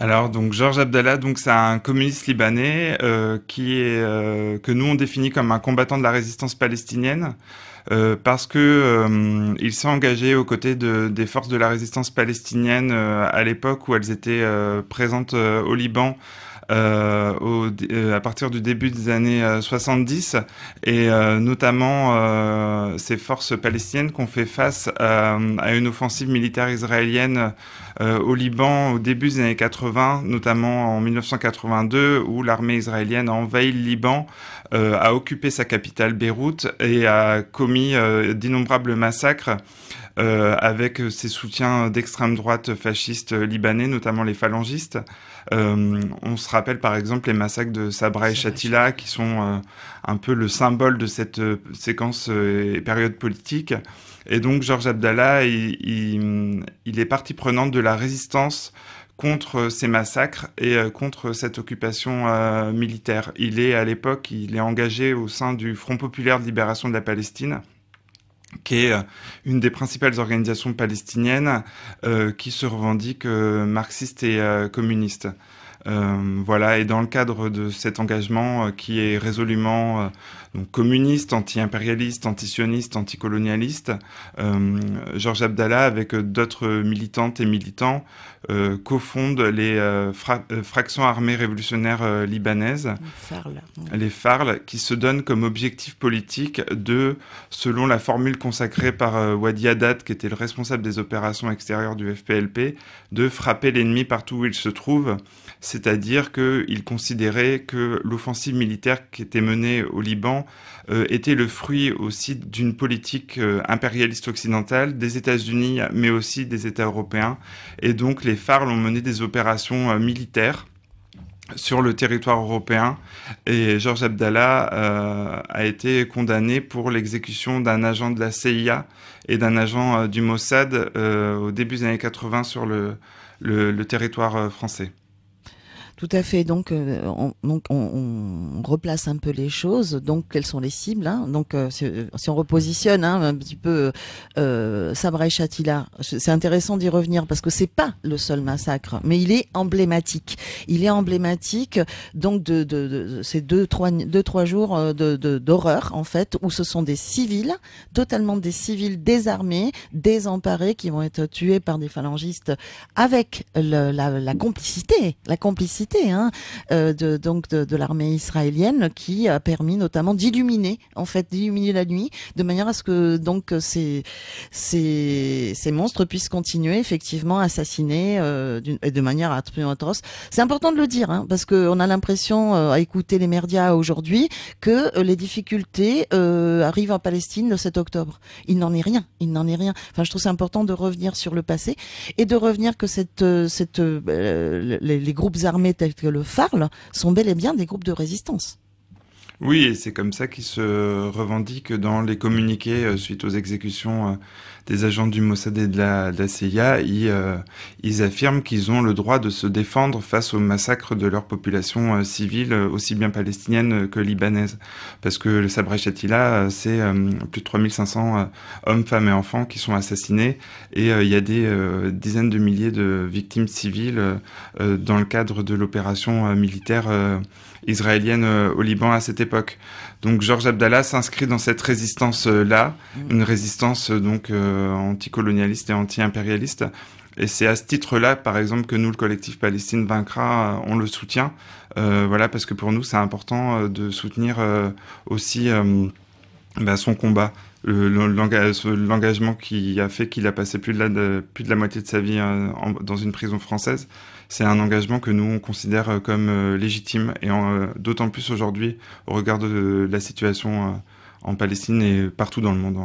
Alors donc Georges Abdallah, donc c'est un communiste libanais euh, qui est euh, que nous on définit comme un combattant de la résistance palestinienne euh, parce que il s'est engagé aux côtés des forces de la résistance palestinienne à l'époque où elles étaient présentes au Liban euh, au, euh, à partir du début des années 70 euh, et notamment ces forces palestiniennes qu'on fait face à une offensive militaire israélienne au Liban au début des années 80, notamment en 1982 où l'armée israélienne a envahi le Liban, a occupé sa capitale Beyrouth et a commis d'innombrables massacres. avec ses soutiens d'extrême droite fasciste libanais, notamment les phalangistes. Euh, on se rappelle par exemple les massacres de Sabra et Chatila qui sont euh, un peu le symbole de cette euh, séquence et période politique. Et donc Georges Abdallah, il, il, est partie prenante de la résistance contre ces massacres et contre cette occupation militaire. Il est à l'époque, il est engagé au sein du Front populaire de libération de la Palestine qui est euh, une des principales organisations palestiniennes euh, qui se revendique euh, marxiste et communiste. voilà, et dans le cadre de cet engagement qui est résolument communistes, communiste, anti-impérialiste, anti-sioniste, anti-colonialistes. Euh, Georges Abdallah, avec euh, d'autres militantes et militants, euh, cofondent les fractions armées révolutionnaires libanaises, les Farles, qui se donnent comme objectif politique de, selon la formule consacrée par Wadi Haddad, qui était le responsable des opérations extérieures du FPLP, de frapper l'ennemi partout où il se trouve, c'est-à-dire qu'il considérait que l'offensive militaire qui était menée au Liban euh, était le fruit aussi d'une politique euh, impérialiste occidentale des États-Unis, mais aussi des États européens. Et donc les FARL ont mené des opérations euh, militaires sur le territoire européen et Georges Abdallah a été condamné pour l'exécution d'un agent de la CIA et d'un agent du Mossad au début des années 80 sur le territoire français. Tout à fait. Euh, donc, on, on, replace un peu les choses. Donc, quelles sont les cibles hein Donc, euh, euh, si, on repositionne hein, un petit peu Sabra et Chatila, c'est intéressant d'y revenir parce que c'est pas le seul massacre, mais il est emblématique. Il est emblématique donc de, ces deux trois trois jours d'horreur en fait où ce sont des civils, totalement des civils désarmés, désemparés qui vont être tués par des phalangistes avec la complicité, la complicité Hein, euh, de, donc de, de l'armée israélienne qui a permis notamment d'illuminer en fait d'illuminer la nuit de manière à ce que donc ces ces, ces monstres puissent continuer effectivement à assassiner euh, et de manière atroce. C'est important de le dire hein, parce que on a l'impression euh, à écouter les médias aujourd'hui que les difficultés euh, arrivent en Palestine le 7 octobre. Il n'en est rien, il n'en est rien. Enfin, je trouve c'est important de revenir sur le passé et de revenir que cette cette les, les groupes armés tels que le Farl sont bel et bien des groupes de résistance. Oui, et c'est comme ça qu'ils se revendiquent dans les communiqués euh, suite aux exécutions euh, des agents du Mossad et de la, CIA. Euh, ils, affirment qu'ils ont le droit de se défendre face au massacre de leur population civile, aussi bien palestinienne que libanaise. Parce que le Sabra Shatila, c'est plus de 3500 hommes, femmes et enfants qui sont assassinés. Et il y a des dizaines de milliers de victimes civiles dans le cadre de l'opération militaire israélienne euh, au Liban à cette époque. Donc Georges Abdallah s'inscrit dans cette résistance-là, mm. une résistance euh, donc euh, anticolonialiste et anti-impérialiste. Et c'est à ce titre-là, par exemple, que nous, le collectif Palestine vaincra, on le soutient. voilà, parce que pour nous, c'est important de soutenir aussi bah, son combat l'engagement qui a fait qu'il a passé plus de la, moitié de sa vie euh, dans une prison française, c'est un engagement que nous on considère euh, comme euh, légitime et d'autant plus aujourd'hui au regard de la situation en Palestine et partout dans le monde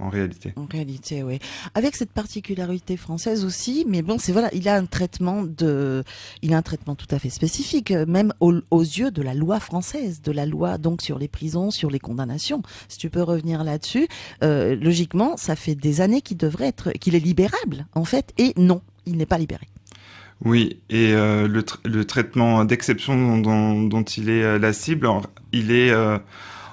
en, réalité. En réalité, oui. Avec cette particularité française aussi, mais bon, c'est voilà, il a un traitement de, il a un traitement tout à fait spécifique, même aux, yeux de la loi française, de la loi donc sur les prisons, sur les condamnations. Si tu peux revenir là-dessus, euh, logiquement, ça fait des années qu'il devrait être, qu'il est libérable en fait, et non, il n'est pas libéré. Oui, et euh, le, le, traitement d'exception dont, il est euh, la cible, il est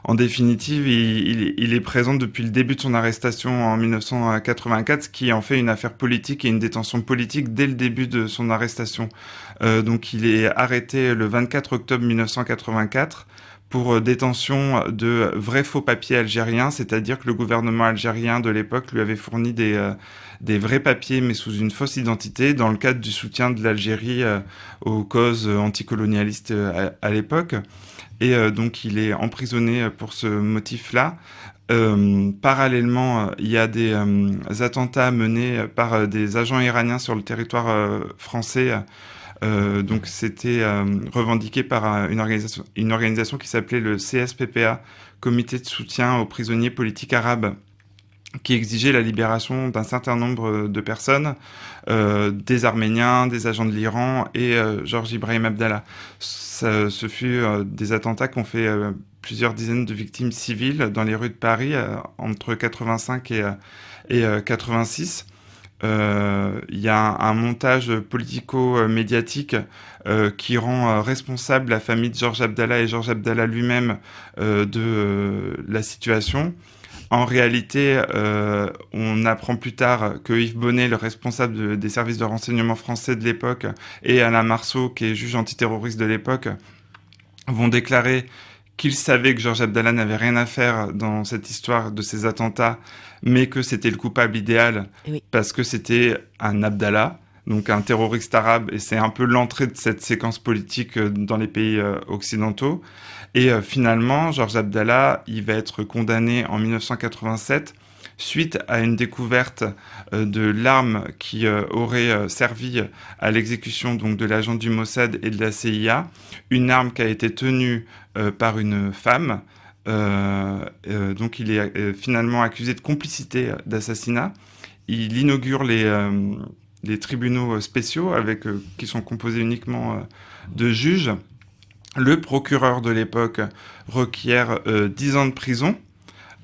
en définitive, il, est présent depuis le début de son arrestation en 1984, ce qui en fait une affaire politique et une détention politique dès le début de son arrestation. Euh, donc il est arrêté le 24 octobre 1984 pour euh, détention de vrais faux papiers algériens, c'est-à-dire que le gouvernement algérien de l'époque lui avait fourni des, euh, des vrais papiers mais sous une fausse identité dans le cadre du soutien de l'Algérie euh, aux causes anticolonialistes à, l'époque. Et donc il est emprisonné pour ce motif-là. parallèlement, il y a des attentats menés par des agents iraniens sur le territoire français euh, donc c'était euh, revendiqué par euh, une organisation, qui s'appelait le CSPPA, Comité de soutien aux prisonniers politiques arabes qui exigeait la libération d'un certain nombre de personnes, des Arméniens, des agents de l'Iran et Georges Ibrahim Abdallah. ce fut des attentats qui ont fait plusieurs dizaines de victimes civiles dans les rues de Paris entre 85 et, et 86 il euh, y a un, montage politico-médiatique euh, qui rend euh, responsable la famille de Georges Abdallah et Georges Abdallah lui-même de la situation. En réalité, on apprend plus tard que Yves Bonnet, le responsable des services de renseignement français de l'époque, et Alain Marceau, qui est juge antiterroriste de l'époque, vont déclarer qu'il savait que Georges Abdallah n'avait rien à faire dans cette histoire de ces attentats, mais que c'était le coupable idéal eh parce que c'était un Abdallah, donc un terroriste arabe, et c'est un peu l'entrée de cette séquence politique euh, dans les pays euh, occidentaux. Et euh, finalement, Georges Abdallah, il va être condamné en 1987 suite à une découverte de l'arme qui aurait servi à l'exécution donc de l'agent du Mossad et de la CIA, une arme qui a été tenue euh, par une femme. Euh, euh, donc il est finalement accusé de complicité d'assassinat. Il inaugure les, tribunaux spéciaux avec, qui sont composés uniquement de juges. Le procureur de l'époque requiert 10 ans de prison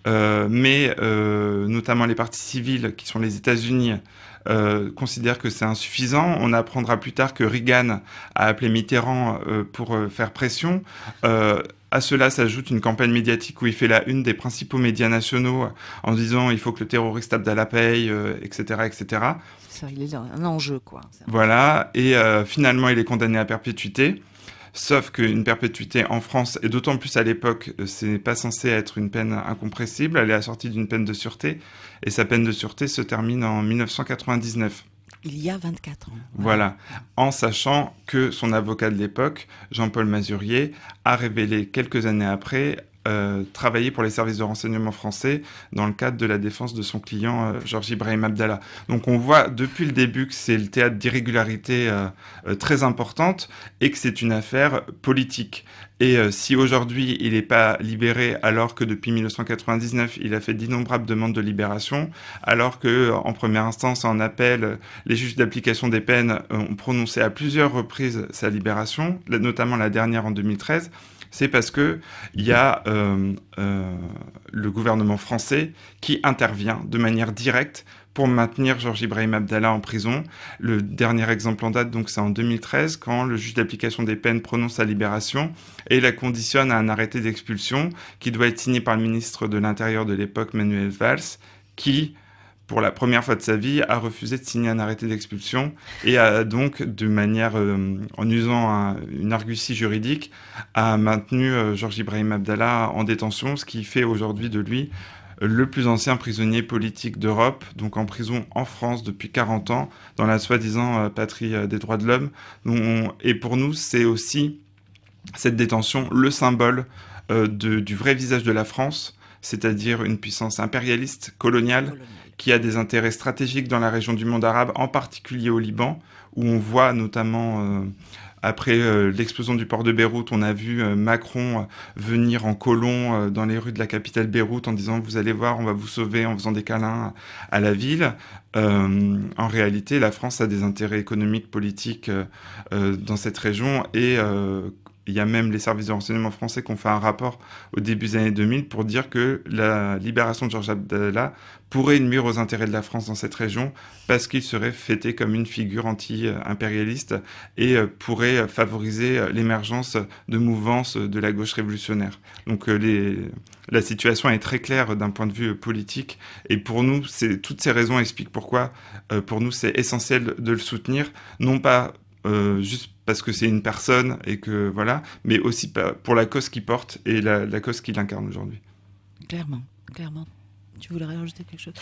euh, mais euh, notamment les parties civiles, qui sont les États-Unis, euh, considèrent que c'est insuffisant. On apprendra plus tard que Reagan a appelé Mitterrand pour faire pression. À cela s'ajoute une campagne médiatique où il fait la une des principaux médias nationaux en disant il faut que le terroriste la paye, etc., etc. Ça, il est un enjeu, quoi. Voilà. Et finalement, il est condamné à perpétuité. Sauf qu'une perpétuité en France, et d'autant plus à l'époque, euh, ce n'est pas censé être une peine incompressible, elle est assortie d'une peine de sûreté, et sa peine de sûreté se termine en 1999. Il y a 24 ans. Voilà. En sachant que son avocat de l'époque, Jean-Paul Mazurier, a révélé quelques années après euh, travailler pour les services de renseignement français dans le cadre de la défense de son client euh, Georges Ibrahim Abdallah. Donc on voit depuis le début que c'est le théâtre d'irrégularités euh, très importante et que c'est une affaire politique. Et si aujourd'hui il n'est pas libéré alors que depuis 1999 il a fait d'innombrables demandes de libération, alors que en première instance en appel les juges d'application des peines ont prononcé à plusieurs reprises sa libération, notamment la dernière en 2013, c'est parce que y a euh, euh, le gouvernement français qui intervient de manière directe pour maintenir Georges Ibrahim Abdallah en prison. Le dernier exemple en date, donc, c'est en 2013, quand le juge d'application des peines prononce sa libération et la conditionne à un arrêté d'expulsion qui doit être signé par le ministre de l'Intérieur de l'époque, Manuel Valls, qui pour la première fois de sa vie, a refusé de signer un arrêté d'expulsion et a donc, de manière, euh, en usant une argutie juridique, a maintenu euh, Georges Ibrahim Abdallah en détention, ce qui fait aujourd'hui de lui le plus ancien prisonnier politique d'Europe, donc en prison en France depuis 40 ans, dans la soi-disant euh, patrie des droits de l'homme. Et pour nous, c'est aussi cette détention le symbole du vrai visage de la France, c'est-à-dire une puissance impérialiste, coloniale, qui a des intérêts stratégiques dans la région du monde arabe, en particulier au Liban, où on voit notamment... Euh, après euh, l'explosion du port de Beyrouth, on a vu euh, Macron venir en colon dans les rues de la capitale Beyrouth en disant vous allez voir, on va vous sauver en faisant des câlins à la ville. en réalité, la France a des intérêts économiques, politiques dans cette région et il y a même les services de renseignement français qui ont fait un rapport au début des années 2000 pour dire que la libération de Georges Abdallah pourrait nuire aux intérêts de la France dans cette région parce qu'il serait fêté comme une figure anti-impérialiste et euh, pourrait favoriser l'émergence de mouvances de la gauche révolutionnaire. Donc euh, les, la situation est très claire d'un point de vue politique et pour nous, toutes ces raisons expliquent pourquoi euh, pour nous c'est essentiel de le soutenir, non pas juste juste parce que c'est une personne et que voilà, mais aussi pour la cause qu'il porte et la, la cause qu'il incarne aujourd'hui. Clairement, clairement. Tu voulais rajouter quelque chose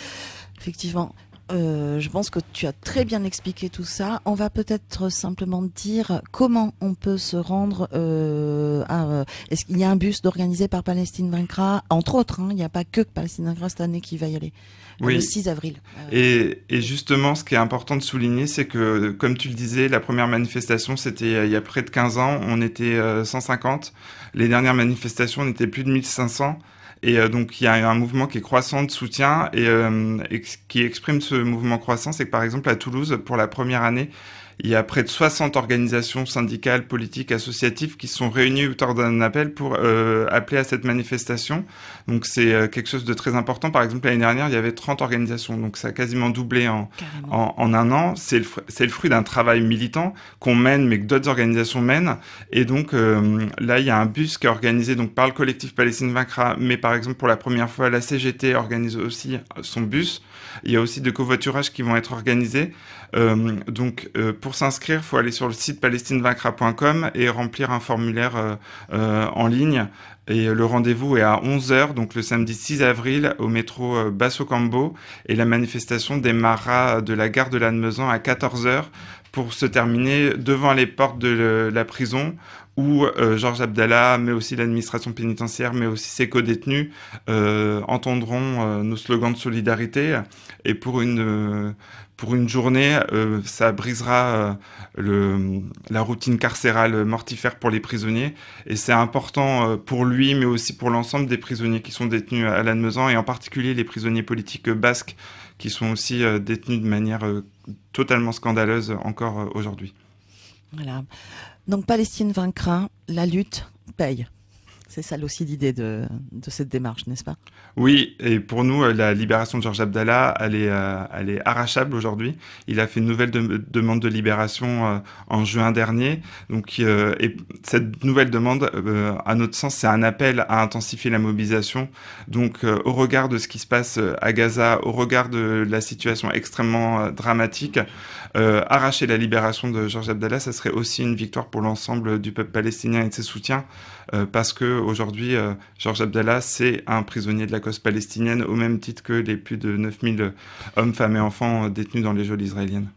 Effectivement, euh, je pense que tu as très bien expliqué tout ça. On va peut-être simplement dire comment on peut se rendre euh, euh, Est-ce qu'il y a un bus organisé par Palestine Vaincra Entre autres, hein, il n'y a pas que Palestine Vaincra cette année qui va y aller. Le 6 avril. Et, et, justement, ce qui est important de souligner, c'est que, comme tu le disais, la première manifestation, c'était il y a près de 15 ans. On était 150. Les dernières manifestations, on était plus de 1500. Et euh, donc il y a un mouvement qui est croissant de soutien et, euh, qui exprime ce mouvement croissant, c'est que par exemple à Toulouse, pour la première année, il y a près de 60 organisations syndicales, politiques, associatives qui sont réunies autour d'un appel pour euh, appeler à cette manifestation. Donc c'est euh, quelque chose de très important. Par exemple, l'année dernière, il y avait 30 organisations, donc ça a quasiment doublé en, en, un an. C'est le, c'est le fruit d'un travail militant qu'on mène, mais que d'autres organisations mènent. Et donc euh, là, il y a un bus qui est organisé donc par le collectif Palestine Vaincra, mais par exemple pour la première fois, la CGT organise aussi son bus. Il y a aussi des covoiturages qui vont être organisés. donc pour pour s'inscrire, il faut aller sur le site palestinevaincra.com et remplir un formulaire euh, euh, en ligne. Et euh, le rendez-vous est à 11h, donc le samedi 6 avril, au métro Basso Cambo. Et la manifestation démarrera de la gare de Lannemezan à 14h pour se terminer devant les portes de euh, la prison où euh, Georges Abdallah, mais aussi l'administration pénitentiaire, mais aussi ses co-détenus euh, entendront nos slogans de solidarité. Et pour une, pour une journée, ça brisera le, la routine carcérale mortifère pour les prisonniers. Et c'est important pour lui, mais aussi pour l'ensemble des prisonniers qui sont détenus à Lannemezan, et en particulier les prisonniers politiques basques qui sont aussi euh, détenus de manière euh, totalement scandaleuse encore euh, aujourd'hui. Voilà. Donc Palestine vaincra, la lutte paye. C'est ça aussi l'idée de, cette démarche, n'est-ce pas Oui, et pour nous, la libération de Georges Abdallah, elle est, euh, elle est arrachable aujourd'hui. Il a fait une nouvelle demande de libération euh, en juin dernier. Donc, euh, et cette nouvelle demande, à notre sens, c'est un appel à intensifier la mobilisation. Donc, au regard de ce qui se passe à Gaza, au regard de la situation extrêmement dramatique, arracher la libération de Georges Abdallah, ça serait aussi une victoire pour l'ensemble du peuple palestinien et de ses soutiens, parce que aujourd'hui, euh, Georges Abdallah, c'est un prisonnier de la cause palestinienne, au même titre que les plus de 9000 hommes, femmes et enfants euh, détenus dans les geôles israéliennes.